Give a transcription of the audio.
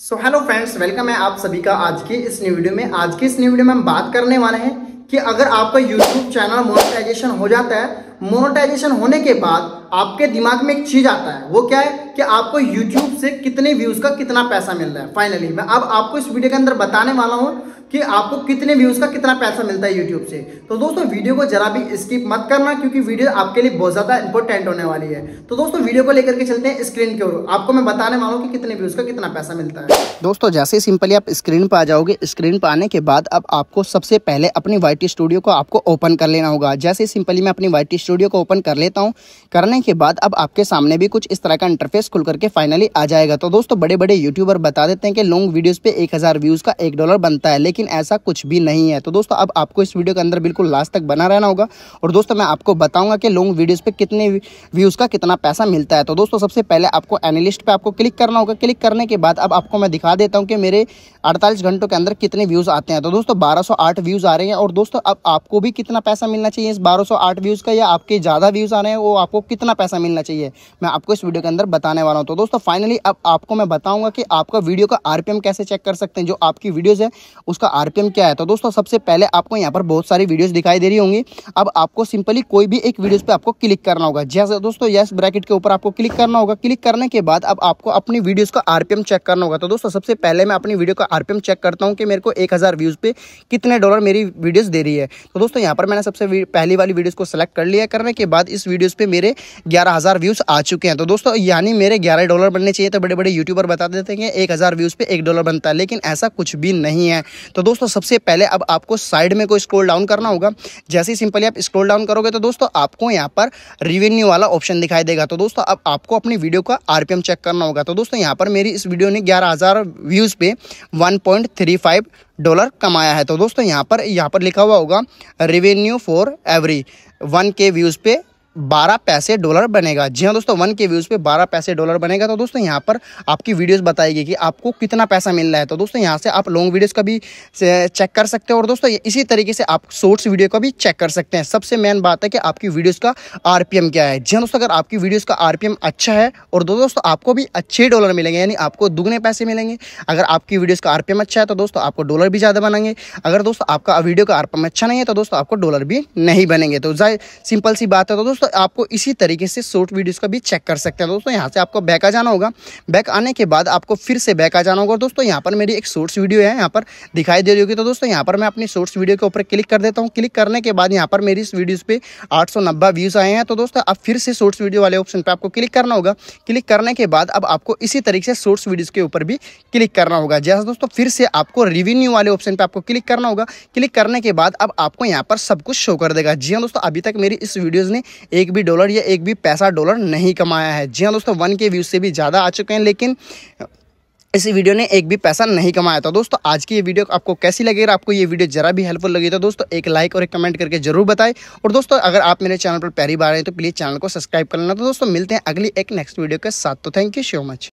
so hello friends welcome है आप सभी का आज के इस न्यू वीडियो में आज के इस न्यू वीडियो में हम बात करने वाले हैं कि अगर आपका यूट्यूब चैनल मोनेटाइजेशन हो जाता है मोनोटाइजेशन होने के बाद आपके दिमाग में एक चीज़ आता है वो क्या है कि आपको यूट्यूब से कितने व्यूज़ का कितना पैसा मिल रहा है फाइनली मैं अब आपको इस वीडियो के अंदर बताने वाला हूँ कि आपको कितने व्यूज़ का कितना पैसा मिलता है यूट्यूब से तो दोस्तों वीडियो को जरा भी स्किप मत करना क्योंकि वीडियो आपके लिए बहुत ज़्यादा इंपॉर्टेंट होने वाली है तो दोस्तों वीडियो को लेकर के चलते हैं स्क्रीन के ओर आपको मैं बताने वाला हूँ कि कितने व्यूज़ का कितना पैसा मिलता है दोस्तों जैसे ही सिंपली आप स्क्रीन पर आ जाओगे स्क्रीन पर आने के बाद अब आपको सबसे पहले अपनी वाई स्टूडियो को आपको ओपन कर लेना होगा जैसे सिंपली मैं अपनी वाई स्टूडियो को ओपन कर लेता हूँ करने के बाद अब आपके सामने भी कुछ इस तरह का इंटरफेस खुल करके फाइनली आ जाएगा तो दोस्तों बड़े बड़े यूट्यूबर बता देते हैं कि लॉन्ग वीडियोज़ पर एक व्यूज़ का एक डॉलर बनता है लेकिन ऐसा कुछ भी नहीं है तो दोस्तों अब आपको इस वीडियो के अंदर बिल्कुल लास्ट तक बना रहना होगा और दोस्तों मैं आपको बताऊँगा कि लॉन्ग वीडियोज़ पर कितने व्यूज़ का कितना पैसा मिलता है तो दोस्तों सबसे पहले आपको एनालिस्ट पर आपको क्लिक करना होगा क्लिक करने के बाद अब आपको मैं दिखा देता हूँ कि मेरे अड़तालीस घंटों के अंदर कितने व्यूज़ आते हैं तो दोस्तों बारह व्यूज़ आ रहे हैं और दोस्तों अब आपको भी कितना पैसा मिलना चाहिए इस बारह व्यूज़ का या आपके ज़्यादा व्यूज़ आ रहे हैं वो आपको कितना पैसा मिलना चाहिए मैं आपको इस वीडियो के अंदर बताने वाला हूँ तो दोस्तों फाइनली अब आपको मैं बताऊँगा कि आपका वीडियो का आर कैसे चेक कर सकते हैं जो आपकी वीडियोज़ है उसका आर क्या है तो दोस्तों सबसे पहले आपको यहाँ पर बहुत सारी वीडियोज़ दिखाई दे रही होंगी अब आपको सिंपली कोई भी एक वीडियोज़ पर आपको क्लिक करना होगा जैसे दोस्तों येस ब्रैकेट के ऊपर आपको क्लिक करना होगा क्लिक करने के बाद अब आपको अपनी वीडियोज़ का आर चेक करना होगा तो दोस्तों सबसे पहले मैं अपनी वीडियो का आर चेक करता हूँ कि मेरे को एक व्यूज़ पर कितने डॉलर मेरी वीडियोज़ दे रही है तो दोस्तों यहाँ पर मैंने सबसे पहली वाली वीडियोज़ को सिलेक्ट कर लिया करने के बाद इस वीडियोस पे मेरे 11000 व्यूज़ आ चुके हैं तो दोस्तों यानी मेरे 11 डॉलर बनने चाहिए तो बड़े बड़े यूट्यूबर बता देते हैं एक हज़ार व्यूज़ पे एक डॉलर बनता है लेकिन ऐसा कुछ भी नहीं है तो दोस्तों सबसे पहले अब आपको साइड में कोई स्क्रोल डाउन करना होगा जैसे ही सिंपली आप स्क्रोल डाउन करोगे तो दोस्तों आपको यहाँ पर रिवेन्यू वाला ऑप्शन दिखाई देगा तो दोस्तों अब आपको अपनी वीडियो का आर चेक करना होगा तो दोस्तों यहाँ पर मेरी इस वीडियो ने ग्यारह व्यूज़ पे वन डॉलर कमाया है तो दोस्तों यहाँ पर यहाँ पर लिखा हुआ होगा रेवेन्यू फॉर एवरी वन के व्यूज़ पे बारह पैसे डॉलर बनेगा जी हाँ दोस्तों वन के व्यूज़ पे बारह पैसे डॉलर बनेगा तो दोस्तों यहाँ पर आपकी वीडियोस बताएगी कि आपको कितना पैसा मिल रहा है तो दोस्तों यहाँ से आप लॉन्ग वीडियोस का भी चेक कर सकते हैं और दोस्तों इसी तरीके से आप शॉर्ट्स वीडियो का भी चेक कर सकते हैं सबसे मेन बात है कि आपकी वीडियोज़ का आर क्या है जी हाँ दोस्तों अगर आपकी वीडियोज़ का आर अच्छा है और दो दोस्तों आपको भी अच्छे डॉलर मिलेंगे यानी आपको दुगने पैसे मिलेंगे अगर आपकी वीडियोज़ का आर अच्छा है तो दोस्तों आपको डॉलर भी ज़्यादा बनाएंगे अगर दोस्तों आपका वीडियो का आर अच्छा नहीं है तो दोस्तों आपको डॉलर भी नहीं बनेंगे तो सिंपल सी बात है तो दोस्तों दोस्तों आपको इसी तरीके से शॉर्ट वीडियोस का भी चेक कर सकते हैं दोस्तों यहाँ से आपको बैक आ जाना होगा बैक आने के बाद आपको फिर से बैक आ जाना होगा दोस्तों यहाँ पर मेरी एक शॉर्ट्स वीडियो है यहाँ पर दिखाई दे रही होगी तो दोस्तों यहाँ पर मैं अपनी शॉर्ट्स वीडियो के ऊपर क्लिक कर देता हूँ क्लिक करने के बाद यहाँ पर मेरी इस वीडियोज़ पर आठ व्यूज़ आए हैं तो दोस्तों आप फिर से शॉर्ट्स वीडियो वाले ऑप्शन पर आपको क्लिक करना होगा क्लिक करने के बाद अब आपको इसी तरीके से शॉर्ट्स वीडियोज़ के ऊपर भी क्लिक करना होगा जैसा दोस्तों फिर से आपको रिवेन्यू वाले ऑप्शन पर आपको क्लिक करना होगा क्लिक करने के बाद अब आपको यहाँ पर सब कुछ शो कर देगा जी हाँ दोस्तों अभी तक मेरी इस वीडियोज़ ने एक भी डॉलर या एक भी पैसा डॉलर नहीं कमाया है जी हाँ दोस्तों वन के व्यूज़ से भी ज़्यादा आ चुके हैं लेकिन इस वीडियो ने एक भी पैसा नहीं कमाया था दोस्तों आज की ये वीडियो आपको कैसी लगी अगर आपको ये वीडियो जरा भी हेल्पफुल लगी तो दोस्तों एक लाइक और एक कमेंट करके जरूर बताएं और दोस्तों अगर आप मेरे चैनल पर पहली बार आए तो प्लीज़ चैनल को सब्सक्राइब कर लेना तो दोस्तों मिलते हैं अगली एक नेक्स्ट वीडियो के साथ तो थैंक यू सो मच